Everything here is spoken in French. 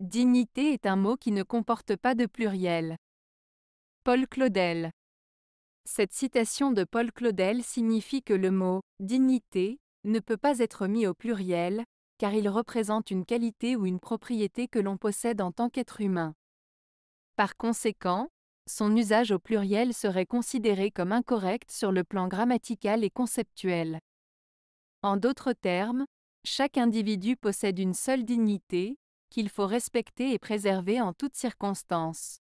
Dignité est un mot qui ne comporte pas de pluriel. Paul Claudel. Cette citation de Paul Claudel signifie que le mot dignité ne peut pas être mis au pluriel, car il représente une qualité ou une propriété que l'on possède en tant qu'être humain. Par conséquent, son usage au pluriel serait considéré comme incorrect sur le plan grammatical et conceptuel. En d'autres termes, chaque individu possède une seule dignité, qu'il faut respecter et préserver en toutes circonstances.